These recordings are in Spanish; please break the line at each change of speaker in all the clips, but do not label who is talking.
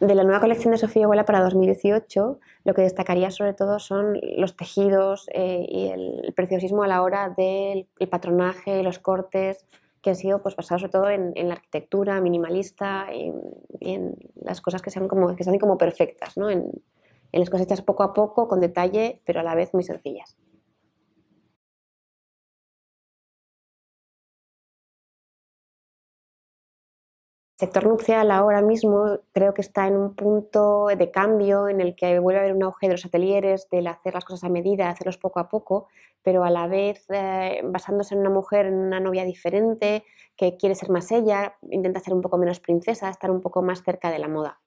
de la nueva colección de Sofía Abuela para 2018, lo que destacaría sobre todo son los tejidos eh, y
el, preciosismo a la hora del patronaje, los cortes, que han sido pues, basados sobre todo en, la arquitectura minimalista y, en las cosas que, sean como, se como
perfectas, ¿no? en, las cosas hechas poco a poco, con detalle, pero a la vez muy sencillas. sector nupcial ahora mismo creo que está en un punto
de cambio en el que vuelve a haber un auge de los ateliers, del hacer las cosas a medida, hacerlos poco a poco, pero a la vez eh, basándose en una mujer, en una novia diferente, que quiere ser
más ella, intenta ser un poco menos princesa, estar un poco más cerca de la moda.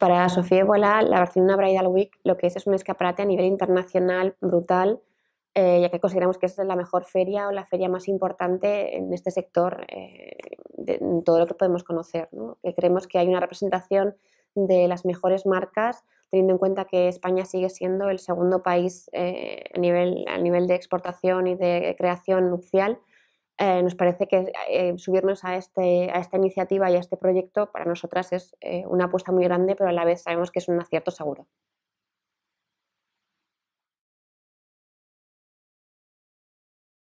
Para Sofía Voilà, la Barcelona Bridal Week lo que es es un escaparate a nivel internacional
brutal eh, ya que consideramos que es la mejor feria o la feria más importante en este sector, eh, de, todo lo que podemos conocer. Que creemos que hay una representación de las mejores marcas, teniendo en cuenta que España sigue siendo el segundo país eh, a, nivel, a nivel de exportación y de creación nupcial. nos parece que subirnos a, este, a esta iniciativa y a este proyecto para nosotras es una apuesta
muy grande, pero a la vez sabemos que es un acierto seguro.